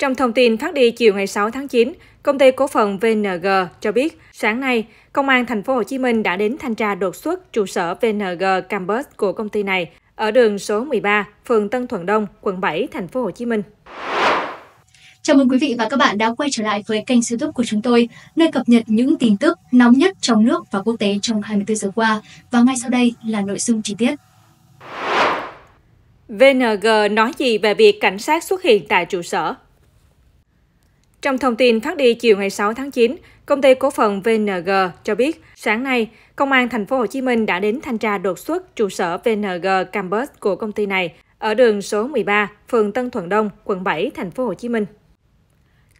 Trong thông tin phát đi chiều ngày 6 tháng 9, công ty cổ phần VNG cho biết sáng nay, công an thành phố Hồ Chí Minh đã đến thanh tra đột xuất trụ sở VNG Campus của công ty này ở đường số 13, phường Tân Thuận Đông, quận 7, thành phố Hồ Chí Minh. Chào mừng quý vị và các bạn đã quay trở lại với kênh YouTube của chúng tôi, nơi cập nhật những tin tức nóng nhất trong nước và quốc tế trong 24 giờ qua. Và ngay sau đây là nội dung chi tiết. VNG nói gì về việc cảnh sát xuất hiện tại trụ sở? Trong thông tin phát đi chiều ngày 6 tháng 9, công ty cổ phần VNG cho biết sáng nay, công an thành phố Hồ Chí Minh đã đến thanh tra đột xuất trụ sở VNG Campus của công ty này ở đường số 13, phường Tân Thuận Đông, quận 7, thành phố Hồ Chí Minh.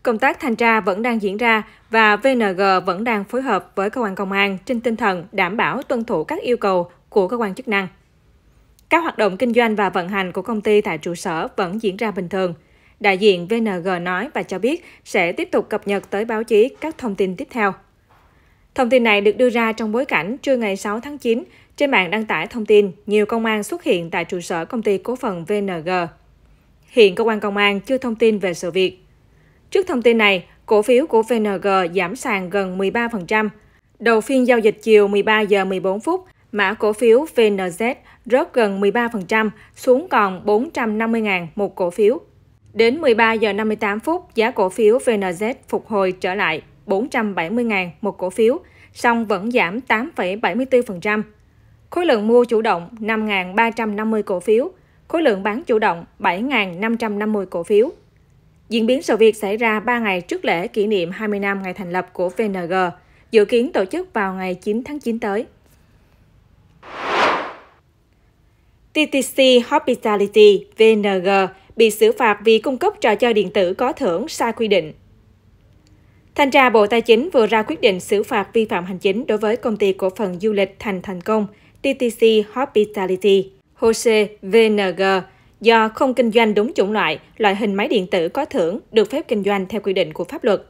Công tác thanh tra vẫn đang diễn ra và VNG vẫn đang phối hợp với cơ quan công an trên tinh thần đảm bảo tuân thủ các yêu cầu của cơ quan chức năng. Các hoạt động kinh doanh và vận hành của công ty tại trụ sở vẫn diễn ra bình thường – Đại diện VNG nói và cho biết sẽ tiếp tục cập nhật tới báo chí các thông tin tiếp theo. Thông tin này được đưa ra trong bối cảnh trưa ngày 6 tháng 9, trên mạng đăng tải thông tin nhiều công an xuất hiện tại trụ sở công ty cổ phần VNG. Hiện cơ quan công an chưa thông tin về sự việc. Trước thông tin này, cổ phiếu của VNG giảm sàn gần 13%. Đầu phiên giao dịch chiều 13 giờ 14 phút, mã cổ phiếu VNZ rớt gần 13% xuống còn 450.000 một cổ phiếu. Đến 13 giờ 58 phút, giá cổ phiếu VNZ phục hồi trở lại 470.000 một cổ phiếu, song vẫn giảm 8,74%. Khối lượng mua chủ động 5.350 cổ phiếu, khối lượng bán chủ động 7.550 cổ phiếu. Diễn biến sự việc xảy ra 3 ngày trước lễ kỷ niệm 20 năm ngày thành lập của VNG, dự kiến tổ chức vào ngày 9 tháng 9 tới. TTC Hospitality VNG bị xử phạt vì cung cấp trò chơi điện tử có thưởng sai quy định. Thanh tra Bộ Tài chính vừa ra quyết định xử phạt vi phạm hành chính đối với công ty cổ phần du lịch Thành Thành Công, TTC Hospitality, HOSE VNG, do không kinh doanh đúng chủng loại, loại hình máy điện tử có thưởng được phép kinh doanh theo quy định của pháp luật.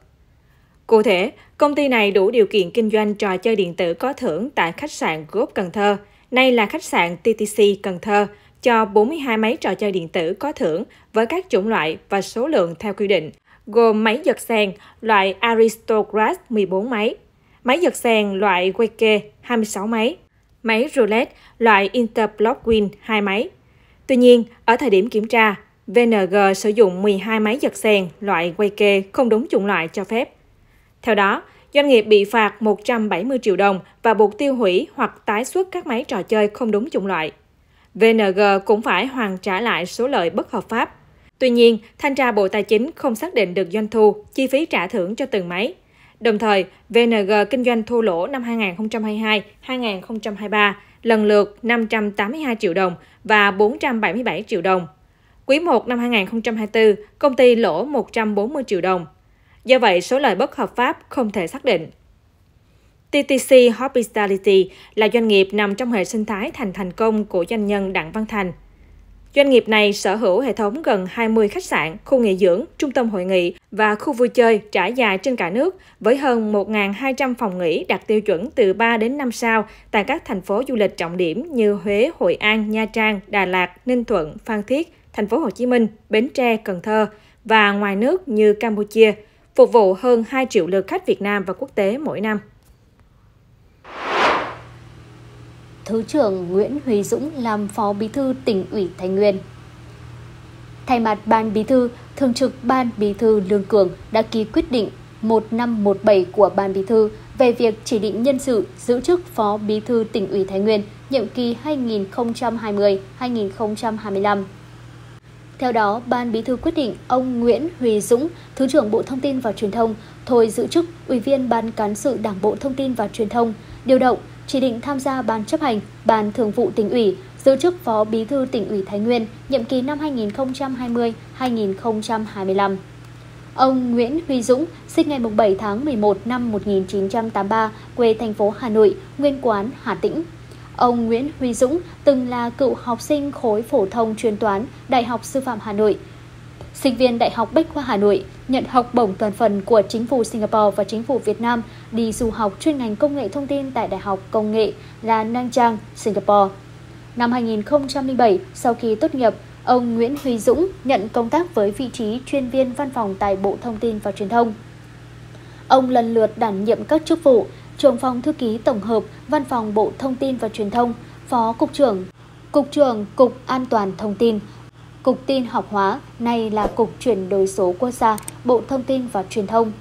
Cụ thể, công ty này đủ điều kiện kinh doanh trò chơi điện tử có thưởng tại khách sạn Group Cần Thơ, nay là khách sạn TTC Cần Thơ, cho 42 máy trò chơi điện tử có thưởng với các chủng loại và số lượng theo quy định, gồm máy giật sàn loại Aristocrat 14 máy, máy giật sàn loại Weke 26 máy, máy roulette loại Interblock Win 2 máy. Tuy nhiên, ở thời điểm kiểm tra, VNG sử dụng 12 máy giật sàn loại Weke không đúng chủng loại cho phép. Theo đó, doanh nghiệp bị phạt 170 triệu đồng và buộc tiêu hủy hoặc tái xuất các máy trò chơi không đúng chủng loại. VNG cũng phải hoàn trả lại số lợi bất hợp pháp. Tuy nhiên, Thanh tra Bộ Tài chính không xác định được doanh thu, chi phí trả thưởng cho từng máy. Đồng thời, VNG kinh doanh thua lỗ năm 2022-2023 lần lượt 582 triệu đồng và 477 triệu đồng. Quý 1 năm 2024, công ty lỗ 140 triệu đồng. Do vậy, số lợi bất hợp pháp không thể xác định. TTC Hospitality là doanh nghiệp nằm trong hệ sinh thái thành thành công của doanh nhân Đặng Văn Thành. Doanh nghiệp này sở hữu hệ thống gần 20 khách sạn, khu nghỉ dưỡng, trung tâm hội nghị và khu vui chơi trải dài trên cả nước với hơn 1.200 phòng nghỉ đạt tiêu chuẩn từ 3 đến 5 sao tại các thành phố du lịch trọng điểm như Huế, Hội An, Nha Trang, Đà Lạt, Ninh Thuận, Phan Thiết, thành phố Hồ Chí Minh, Bến Tre, Cần Thơ và ngoài nước như Campuchia, phục vụ hơn 2 triệu lượt khách Việt Nam và quốc tế mỗi năm. Thứ trưởng Nguyễn Huy Dũng làm Phó Bí thư tỉnh ủy Thái Nguyên. Thay mặt Ban Bí thư, Thường trực Ban Bí thư Lương Cường đã ký quyết định 1517 của Ban Bí thư về việc chỉ định nhân sự giữ chức Phó Bí thư tỉnh ủy Thái Nguyên nhiệm kỳ 2020-2025. Theo đó, Ban Bí thư quyết định ông Nguyễn Huy Dũng, Thứ trưởng Bộ Thông tin và Truyền thông, thôi giữ chức Ủy viên Ban Cán sự Đảng Bộ Thông tin và Truyền thông, điều động chỉ định tham gia Ban chấp hành, Ban thường vụ tỉnh ủy, giữ chức Phó Bí thư tỉnh ủy Thái Nguyên, nhiệm kỳ năm 2020-2025. Ông Nguyễn Huy Dũng, sinh ngày 7 tháng 11 năm 1983, quê thành phố Hà Nội, nguyên quán Hà Tĩnh. Ông Nguyễn Huy Dũng từng là cựu học sinh khối phổ thông chuyên toán, Đại học Sư phạm Hà Nội, sinh viên Đại học Bách khoa Hà Nội nhận học bổng toàn phần của chính phủ Singapore và chính phủ Việt Nam đi du học chuyên ngành công nghệ thông tin tại Đại học Công nghệ là Nang Trang, Singapore. Năm 2007, sau khi tốt nghiệp, ông Nguyễn Huy Dũng nhận công tác với vị trí chuyên viên văn phòng tại Bộ Thông tin và Truyền thông. Ông lần lượt đảm nhiệm các chức vụ trưởng phòng thư ký tổng hợp Văn phòng Bộ Thông tin và Truyền thông, Phó Cục trưởng, Cục trưởng Cục An toàn Thông tin, Cục Tin học hóa, nay là Cục chuyển đổi số quốc gia, Bộ Thông tin và Truyền thông.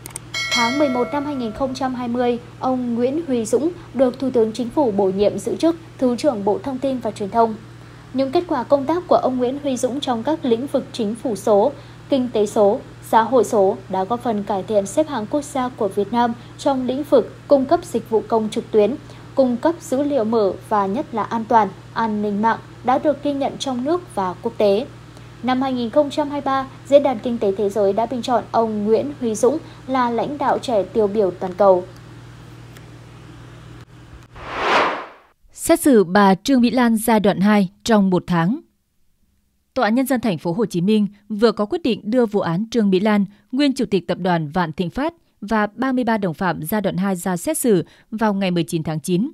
Tháng 11 năm 2020, ông Nguyễn Huy Dũng được Thủ tướng Chính phủ bổ nhiệm giữ chức Thứ trưởng Bộ Thông tin và Truyền thông. Những kết quả công tác của ông Nguyễn Huy Dũng trong các lĩnh vực chính phủ số, kinh tế số, xã hội số đã góp phần cải thiện xếp hạng quốc gia của Việt Nam trong lĩnh vực cung cấp dịch vụ công trực tuyến, cung cấp dữ liệu mở và nhất là an toàn, an ninh mạng đã được ghi nhận trong nước và quốc tế. Năm 2023, Diễn đàn Kinh tế Thế giới đã bình chọn ông Nguyễn Huy Dũng là lãnh đạo trẻ tiêu biểu toàn cầu. Xét xử bà Trương Mỹ Lan giai đoạn 2 trong một tháng. Tòa án nhân dân thành phố Hồ Chí Minh vừa có quyết định đưa vụ án Trương Mỹ Lan, nguyên chủ tịch tập đoàn Vạn Thịnh Phát và 33 đồng phạm giai đoạn 2 ra xét xử vào ngày 19 tháng 9.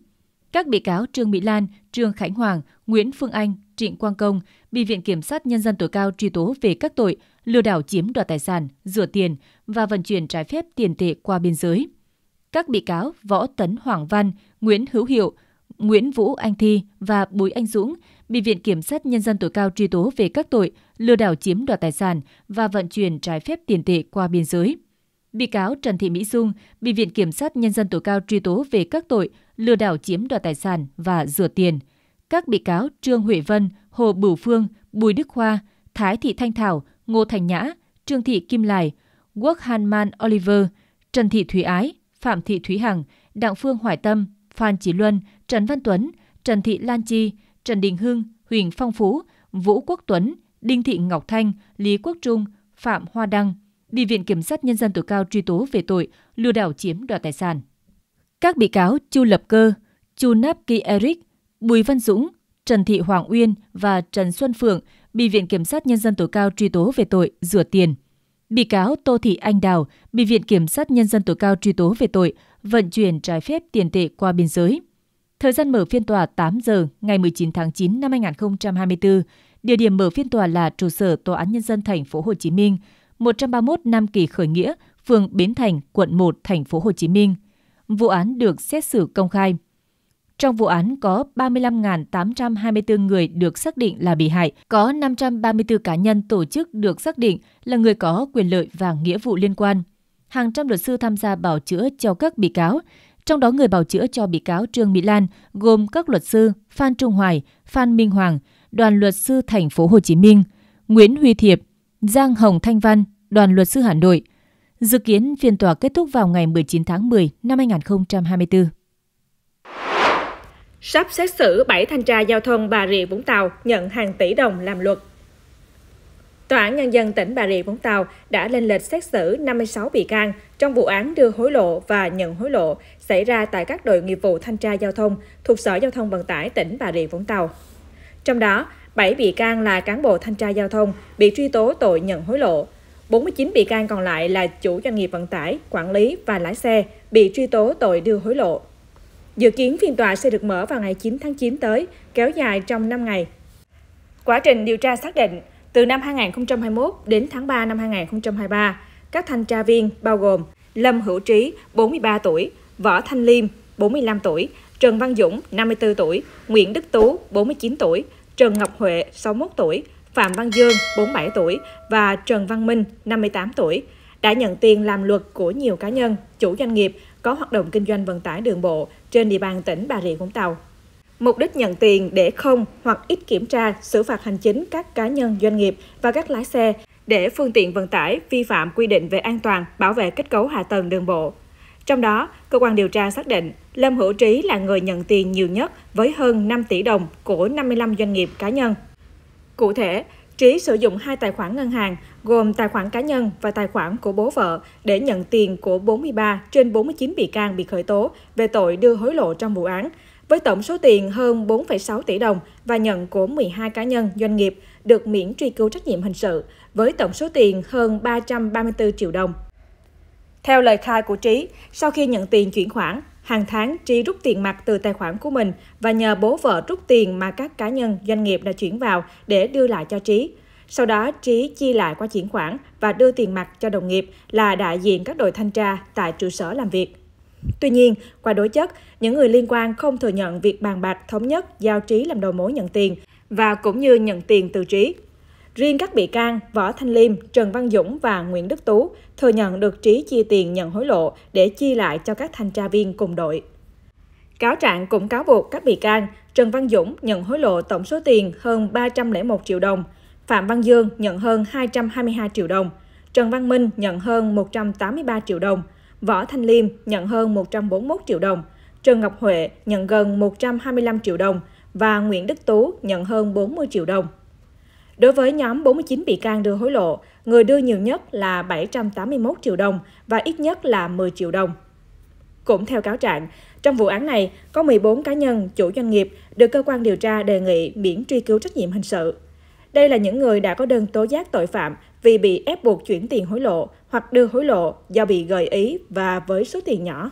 Các bị cáo Trương Mỹ Lan, Trương Khánh Hoàng, Nguyễn Phương Anh, Trịnh Quang Công bị Viện Kiểm sát Nhân dân tối cao truy tố về các tội lừa đảo chiếm đoạt tài sản, rửa tiền và vận chuyển trái phép tiền tệ qua biên giới. Các bị cáo Võ Tấn Hoàng Văn, Nguyễn Hữu Hiệu, Nguyễn Vũ Anh Thi và Bùi Anh Dũng bị Viện Kiểm sát Nhân dân tối cao truy tố về các tội lừa đảo chiếm đoạt tài sản và vận chuyển trái phép tiền tệ qua biên giới. Bị cáo Trần Thị Mỹ Dung bị Viện Kiểm sát Nhân dân tối cao truy tố về các tội lừa đảo chiếm đoạt tài sản và rửa tiền. Các bị cáo Trương Huệ Vân, Hồ Bửu Phương, Bùi Đức Khoa, Thái Thị Thanh Thảo, Ngô Thành Nhã, Trương Thị Kim Lài, Quốc man Oliver, Trần Thị Thúy Ái, Phạm Thị Thúy Hằng, Đặng Phương Hoài Tâm, Phan Chí Luân, Trần Văn Tuấn, Trần Thị Lan Chi, Trần Đình Hưng, Huỳnh Phong Phú, Vũ Quốc Tuấn, Đinh Thị Ngọc Thanh, Lý Quốc Trung, Phạm Hoa Đăng, bị Viện Kiểm sát Nhân dân tối cao truy tố về tội lừa đảo chiếm đoạt tài sản. Các bị cáo Chu Lập Cơ, Chu Nap Ki Eric, Bùi Văn Dũng, Trần Thị Hoàng Uyên và Trần Xuân Phượng bị Viện Kiểm sát Nhân dân tối cao truy tố về tội rửa tiền. Bị cáo Tô Thị Anh Đào bị Viện Kiểm sát Nhân dân tối cao truy tố về tội vận chuyển trái phép tiền tệ qua biên giới. Thời gian mở phiên tòa 8 giờ ngày 19 tháng 9 năm 2024. Địa điểm mở phiên tòa là trụ sở Tòa án Nhân dân thành phố Hồ Chí Minh, 131 Nam Kỳ khởi nghĩa, phường Bến Thành, quận 1, thành phố Hồ Chí Minh. Vụ án được xét xử công khai. Trong vụ án có 35.824 người được xác định là bị hại, có 534 cá nhân tổ chức được xác định là người có quyền lợi và nghĩa vụ liên quan. Hàng trăm luật sư tham gia bảo chữa cho các bị cáo, trong đó người bảo chữa cho bị cáo Trương Mỹ Lan gồm các luật sư Phan Trung Hoài, Phan Minh Hoàng, đoàn luật sư thành phố Hồ Chí Minh, Nguyễn Huy Thiệp, Giang Hồng Thanh Văn, Đoàn luật sư Hà Nội. Dự kiến phiên tòa kết thúc vào ngày 19 tháng 10 năm 2024. Sắp xét xử 7 thanh tra giao thông Bà Rịa Vũng Tàu nhận hàng tỷ đồng làm luật. Tòa án Nhân dân tỉnh Bà Rịa Vũng Tàu đã lên lịch xét xử 56 bị can trong vụ án đưa hối lộ và nhận hối lộ xảy ra tại các đội nghiệp vụ thanh tra giao thông thuộc Sở Giao thông Vận tải tỉnh Bà Rịa Vũng Tàu. Trong đó, 7 bị can là cán bộ thanh tra giao thông bị truy tố tội nhận hối lộ. 49 bị can còn lại là chủ doanh nghiệp vận tải, quản lý và lái xe bị truy tố tội đưa hối lộ. Dự kiến phiên tòa sẽ được mở vào ngày 9 tháng 9 tới, kéo dài trong 5 ngày. Quá trình điều tra xác định, từ năm 2021 đến tháng 3 năm 2023, các thanh tra viên bao gồm Lâm Hữu Trí, 43 tuổi, Võ Thanh Liêm, 45 tuổi, Trần Văn Dũng, 54 tuổi, Nguyễn Đức Tú, 49 tuổi, Trần Ngọc Huệ 61 tuổi, Phạm Văn Dương 47 tuổi và Trần Văn Minh 58 tuổi đã nhận tiền làm luật của nhiều cá nhân, chủ doanh nghiệp có hoạt động kinh doanh vận tải đường bộ trên địa bàn tỉnh Bà Rịa Vũng Tàu. Mục đích nhận tiền để không hoặc ít kiểm tra, xử phạt hành chính các cá nhân doanh nghiệp và các lái xe để phương tiện vận tải vi phạm quy định về an toàn, bảo vệ kết cấu hạ tầng đường bộ, trong đó, cơ quan điều tra xác định Lâm Hữu Trí là người nhận tiền nhiều nhất với hơn 5 tỷ đồng của 55 doanh nghiệp cá nhân. Cụ thể, Trí sử dụng hai tài khoản ngân hàng gồm tài khoản cá nhân và tài khoản của bố vợ để nhận tiền của 43 trên 49 bị can bị khởi tố về tội đưa hối lộ trong vụ án, với tổng số tiền hơn 4,6 tỷ đồng và nhận của 12 cá nhân doanh nghiệp được miễn truy cứu trách nhiệm hình sự với tổng số tiền hơn 334 triệu đồng. Theo lời khai của Trí, sau khi nhận tiền chuyển khoản, hàng tháng Trí rút tiền mặt từ tài khoản của mình và nhờ bố vợ rút tiền mà các cá nhân, doanh nghiệp đã chuyển vào để đưa lại cho Trí. Sau đó, Trí chi lại qua chuyển khoản và đưa tiền mặt cho đồng nghiệp là đại diện các đội thanh tra tại trụ sở làm việc. Tuy nhiên, qua đối chất, những người liên quan không thừa nhận việc bàn bạc thống nhất giao Trí làm đầu mối nhận tiền và cũng như nhận tiền từ Trí. Riêng các bị can Võ Thanh Liêm, Trần Văn Dũng và Nguyễn Đức Tú thừa nhận được Trí chia tiền nhận hối lộ để chi lại cho các thanh tra viên cùng đội. Cáo trạng cũng cáo buộc các bị can Trần Văn Dũng nhận hối lộ tổng số tiền hơn 301 triệu đồng, Phạm Văn Dương nhận hơn 222 triệu đồng, Trần Văn Minh nhận hơn 183 triệu đồng, Võ Thanh Liêm nhận hơn 141 triệu đồng, Trần Ngọc Huệ nhận gần 125 triệu đồng và Nguyễn Đức Tú nhận hơn 40 triệu đồng. Đối với nhóm 49 bị can đưa hối lộ, người đưa nhiều nhất là 781 triệu đồng và ít nhất là 10 triệu đồng. Cũng theo cáo trạng, trong vụ án này có 14 cá nhân, chủ doanh nghiệp được cơ quan điều tra đề nghị miễn truy cứu trách nhiệm hình sự. Đây là những người đã có đơn tố giác tội phạm vì bị ép buộc chuyển tiền hối lộ hoặc đưa hối lộ do bị gợi ý và với số tiền nhỏ.